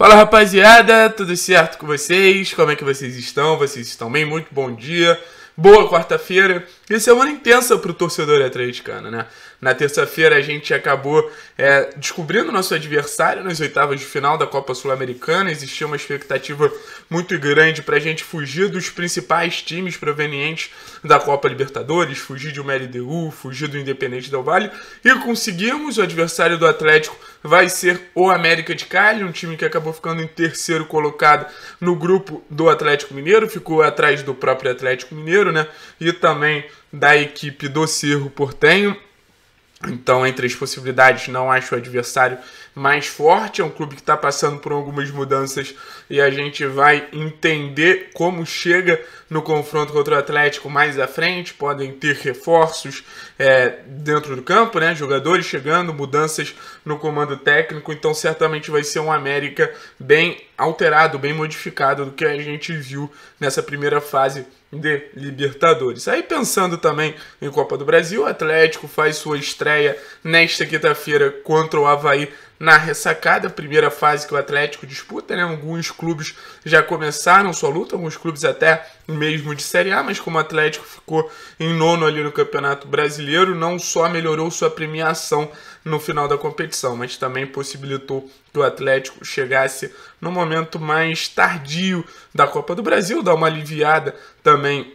Fala rapaziada, tudo certo com vocês? Como é que vocês estão? Vocês estão bem? Muito bom dia, boa quarta-feira e semana intensa pro torcedor atleticano, né? Na terça-feira a gente acabou é, descobrindo nosso adversário nas oitavas de final da Copa Sul-Americana. Existia uma expectativa muito grande para a gente fugir dos principais times provenientes da Copa Libertadores, fugir de uma LDU, fugir do Independente Del Vale e conseguimos. O adversário do Atlético vai ser o América de Cali, um time que acabou ficando em terceiro colocado no grupo do Atlético Mineiro, ficou atrás do próprio Atlético Mineiro, né? E também da equipe do Cerro Portenho. Então, entre as possibilidades, não acho o adversário mais forte, é um clube que está passando por algumas mudanças e a gente vai entender como chega no confronto contra o Atlético mais à frente. Podem ter reforços é, dentro do campo, né? jogadores chegando, mudanças no comando técnico, então certamente vai ser um América bem alterado, bem modificado do que a gente viu nessa primeira fase de Libertadores. Aí pensando também em Copa do Brasil, o Atlético faz sua estreia nesta quinta-feira contra o Havaí na ressacada, primeira fase que o Atlético disputa, né? Alguns clubes já começaram sua luta, alguns clubes até mesmo de Série A, mas como o Atlético ficou em nono ali no Campeonato Brasileiro, não só melhorou sua premiação no final da competição, mas também possibilitou que o Atlético chegasse no momento mais tardio da Copa do Brasil, dar uma aliviada também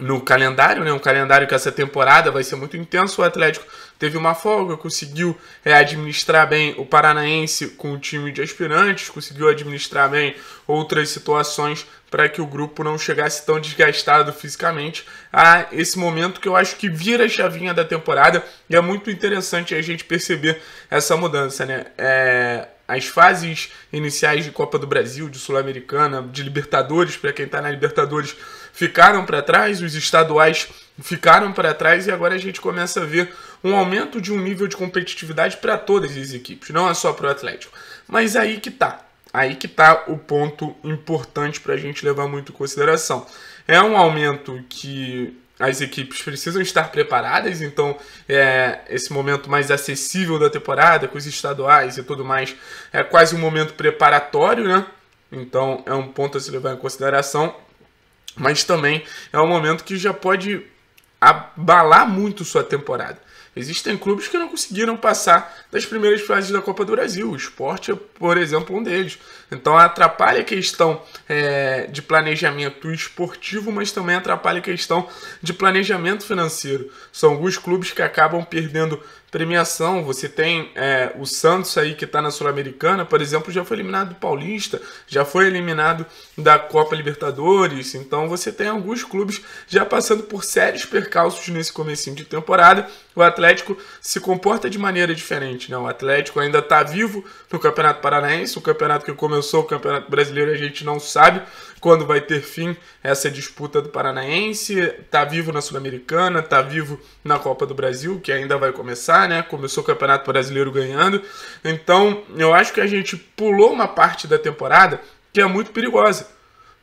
no calendário, né? Um calendário que essa temporada vai ser muito intenso. O Atlético teve uma folga, conseguiu é, administrar bem o Paranaense com o time de aspirantes, conseguiu administrar bem outras situações para que o grupo não chegasse tão desgastado fisicamente a esse momento que eu acho que vira a chavinha da temporada e é muito interessante a gente perceber essa mudança, né? É, as fases iniciais de Copa do Brasil, de Sul-Americana, de Libertadores, para quem está na Libertadores ficaram para trás, os estaduais ficaram para trás e agora a gente começa a ver um aumento de um nível de competitividade para todas as equipes, não é só para o Atlético. Mas aí que tá, aí que tá o ponto importante para a gente levar muito em consideração. É um aumento que as equipes precisam estar preparadas, então é, esse momento mais acessível da temporada, com os estaduais e tudo mais, é quase um momento preparatório, né? Então é um ponto a se levar em consideração mas também é um momento que já pode abalar muito sua temporada. Existem clubes que não conseguiram passar das primeiras fases da Copa do Brasil. O esporte é, por exemplo, um deles. Então atrapalha a questão é, de planejamento esportivo, mas também atrapalha a questão de planejamento financeiro. São alguns clubes que acabam perdendo premiação. Você tem é, o Santos aí que está na Sul-Americana, por exemplo, já foi eliminado do Paulista, já foi eliminado da Copa Libertadores. Então você tem alguns clubes já passando por sérios percalços nesse comecinho de temporada o Atlético se comporta de maneira diferente. Né? O Atlético ainda está vivo no Campeonato Paranaense, o campeonato que começou o Campeonato Brasileiro, a gente não sabe quando vai ter fim essa disputa do Paranaense. Está vivo na Sul-Americana, está vivo na Copa do Brasil, que ainda vai começar, né? Começou o Campeonato Brasileiro ganhando. Então, eu acho que a gente pulou uma parte da temporada que é muito perigosa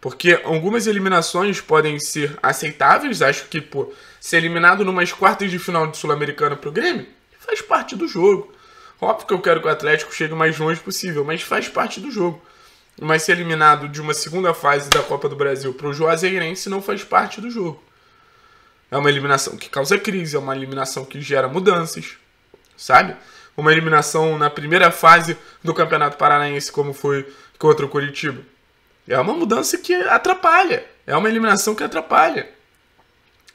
porque algumas eliminações podem ser aceitáveis. Acho que, pô, ser eliminado numas quartas de final de Sul-Americana pro Grêmio faz parte do jogo. Óbvio que eu quero que o Atlético chegue o mais longe possível, mas faz parte do jogo. Mas ser eliminado de uma segunda fase da Copa do Brasil para o Juazeirense não faz parte do jogo. É uma eliminação que causa crise, é uma eliminação que gera mudanças, sabe? Uma eliminação na primeira fase do Campeonato Paranaense, como foi contra o Curitiba é uma mudança que atrapalha. É uma eliminação que atrapalha.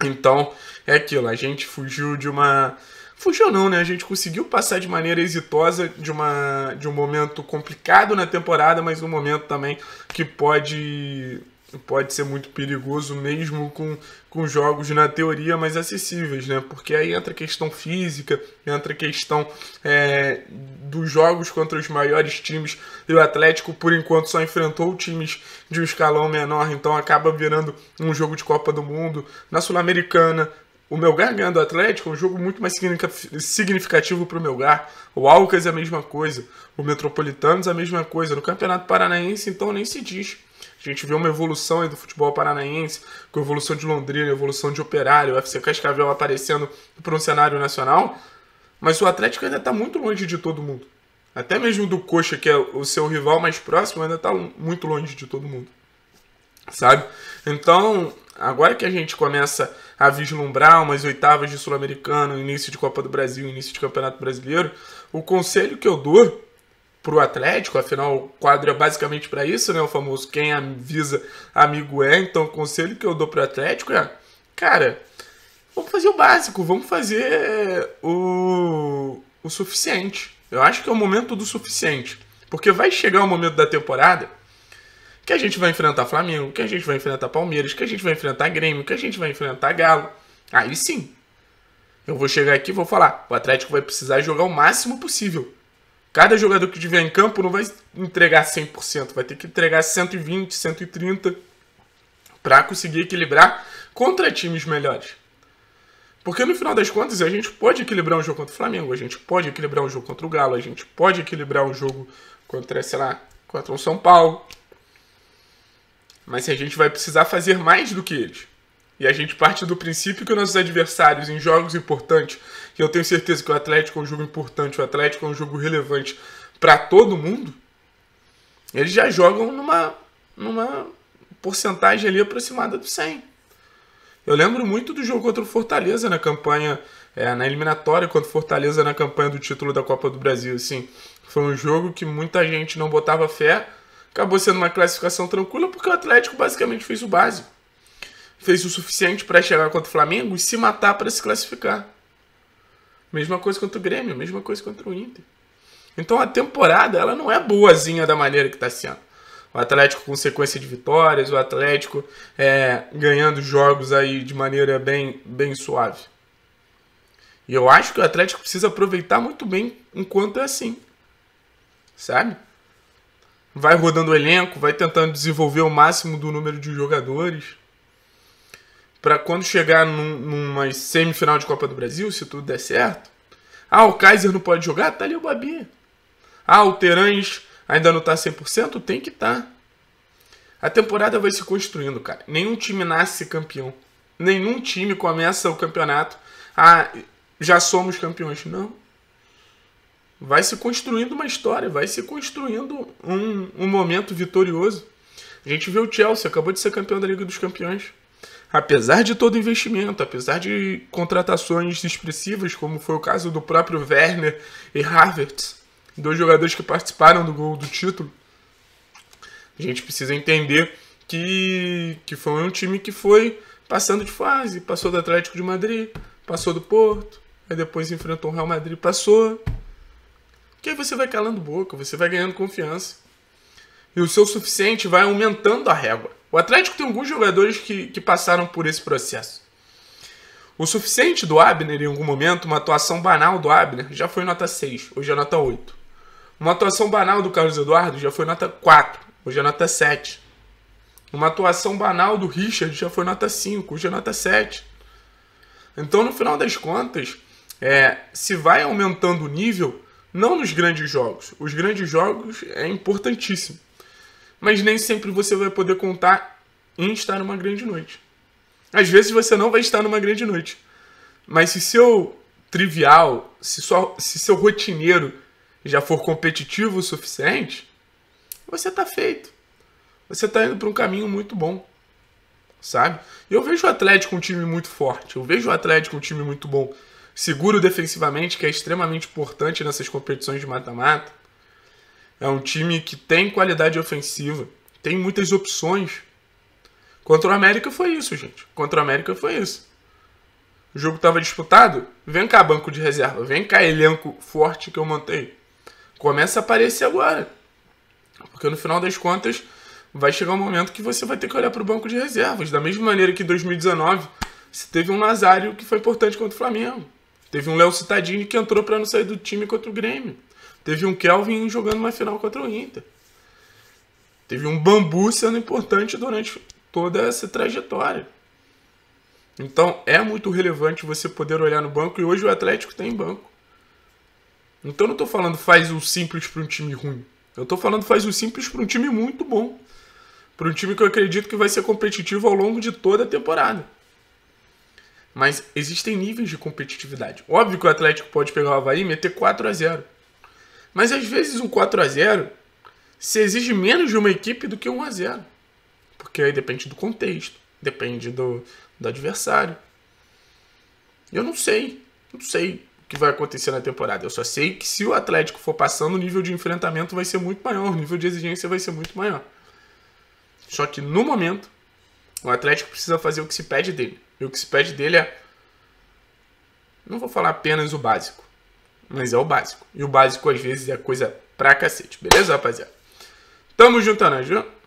Então, é aquilo, a gente fugiu de uma. Fugiu não, né? A gente conseguiu passar de maneira exitosa de, uma... de um momento complicado na temporada, mas um momento também que pode pode ser muito perigoso mesmo com, com jogos na teoria mais acessíveis, né? Porque aí entra a questão física, entra a questão é, dos jogos contra os maiores times. E o Atlético, por enquanto, só enfrentou times de um escalão menor, então acaba virando um jogo de Copa do Mundo. Na Sul-Americana, o Melgar ganhando o Atlético é um jogo muito mais significativo para o Melgar. O Alcas é a mesma coisa, o Metropolitanos é a mesma coisa. No Campeonato Paranaense, então, nem se diz. A gente vê uma evolução aí do futebol paranaense, com a evolução de Londrina, a evolução de Operário, o FC Cascavel aparecendo para um cenário nacional, mas o Atlético ainda está muito longe de todo mundo. Até mesmo do Coxa, que é o seu rival mais próximo, ainda está muito longe de todo mundo. Sabe? Então, agora que a gente começa a vislumbrar umas oitavas de Sul-Americano, início de Copa do Brasil, início de Campeonato Brasileiro, o conselho que eu dou para o Atlético, afinal o quadro é basicamente para isso, né? O famoso quem avisa amigo é. Então o conselho que eu dou para o Atlético é, cara, vamos fazer o básico, vamos fazer eh, o, o suficiente. Eu acho que é o momento do suficiente, porque vai chegar o momento da temporada que a gente vai enfrentar Flamengo, que a gente vai enfrentar Palmeiras, que a gente vai enfrentar Grêmio, que a gente vai enfrentar Galo. Aí sim, eu vou chegar aqui e vou falar, o Atlético vai precisar jogar o máximo possível. Cada jogador que tiver em campo não vai entregar 100%, vai ter que entregar 120, 130 para conseguir equilibrar contra times melhores. Porque no final das contas, a gente pode equilibrar um jogo contra o Flamengo, a gente pode equilibrar um jogo contra o Galo, a gente pode equilibrar um jogo contra, sei lá, contra o São Paulo. Mas a gente vai precisar fazer mais do que eles. E a gente parte do princípio que nossos adversários em jogos importantes que eu tenho certeza que o Atlético é um jogo importante, o Atlético é um jogo relevante para todo mundo, eles já jogam numa, numa porcentagem ali aproximada do 100. Eu lembro muito do jogo contra o Fortaleza na campanha, é, na eliminatória contra o Fortaleza na campanha do título da Copa do Brasil, assim. Foi um jogo que muita gente não botava fé, acabou sendo uma classificação tranquila porque o Atlético basicamente fez o básico. Fez o suficiente para chegar contra o Flamengo e se matar para se classificar. Mesma coisa contra o Grêmio, mesma coisa contra o Inter. Então a temporada ela não é boazinha da maneira que está sendo. O Atlético com sequência de vitórias, o Atlético é, ganhando jogos aí de maneira bem, bem suave. E eu acho que o Atlético precisa aproveitar muito bem enquanto é assim. Sabe? Vai rodando o elenco, vai tentando desenvolver o máximo do número de jogadores para quando chegar num, numa semifinal de Copa do Brasil, se tudo der certo. Ah, o Kaiser não pode jogar? Tá ali o Babi, Ah, o Terãs ainda não tá 100%? Tem que estar. Tá. A temporada vai se construindo, cara. Nenhum time nasce campeão. Nenhum time começa o campeonato. Ah, já somos campeões. Não. Vai se construindo uma história, vai se construindo um, um momento vitorioso. A gente vê o Chelsea, acabou de ser campeão da Liga dos Campeões apesar de todo investimento, apesar de contratações expressivas, como foi o caso do próprio Werner e Havertz, dois jogadores que participaram do gol do título, a gente precisa entender que, que foi um time que foi passando de fase, passou do Atlético de Madrid, passou do Porto, aí depois enfrentou o Real Madrid, passou. Que aí você vai calando boca, você vai ganhando confiança. E o seu suficiente vai aumentando a régua. O Atlético tem alguns jogadores que, que passaram por esse processo. O suficiente do Abner, em algum momento, uma atuação banal do Abner, já foi nota 6, hoje é nota 8. Uma atuação banal do Carlos Eduardo já foi nota 4, hoje é nota 7. Uma atuação banal do Richard já foi nota 5, hoje é nota 7. Então, no final das contas, é, se vai aumentando o nível, não nos grandes jogos. Os grandes jogos é importantíssimo mas nem sempre você vai poder contar em estar numa grande noite. Às vezes você não vai estar numa grande noite, mas se seu trivial, se, sua, se seu rotineiro já for competitivo o suficiente, você está feito. Você está indo para um caminho muito bom, sabe? Eu vejo o Atlético um time muito forte, eu vejo o Atlético um time muito bom, seguro defensivamente, que é extremamente importante nessas competições de mata-mata. É um time que tem qualidade ofensiva, tem muitas opções. Contra o América foi isso, gente. Contra o América foi isso. O jogo estava disputado. Vem cá, banco de reserva. Vem cá, elenco forte que eu mantei. Começa a aparecer agora. Porque no final das contas, vai chegar um momento que você vai ter que olhar para o banco de reservas. Da mesma maneira que em 2019, você teve um Nazário que foi importante contra o Flamengo. Teve um Léo Citadini que entrou para não sair do time contra o Grêmio. Teve um Kelvin jogando na final contra o Inter. Teve um bambu sendo importante durante toda essa trajetória. Então é muito relevante você poder olhar no banco e hoje o Atlético tem tá banco. Então eu não estou falando faz o simples para um time ruim. Eu estou falando faz o simples para um time muito bom. Para um time que eu acredito que vai ser competitivo ao longo de toda a temporada. Mas existem níveis de competitividade. Óbvio que o Atlético pode pegar o Havaí e meter 4 a 0 mas às vezes um 4 a 0 se exige menos de uma equipe do que um a 0 Porque aí depende do contexto, depende do, do adversário. Eu não sei, não sei o que vai acontecer na temporada. Eu só sei que se o Atlético for passando, o nível de enfrentamento vai ser muito maior, o nível de exigência vai ser muito maior. Só que no momento, o Atlético precisa fazer o que se pede dele. E o que se pede dele é. Não vou falar apenas o básico mas é o básico. E o básico às vezes é coisa pra cacete, beleza, rapaziada? Tamo juntando, Ju? É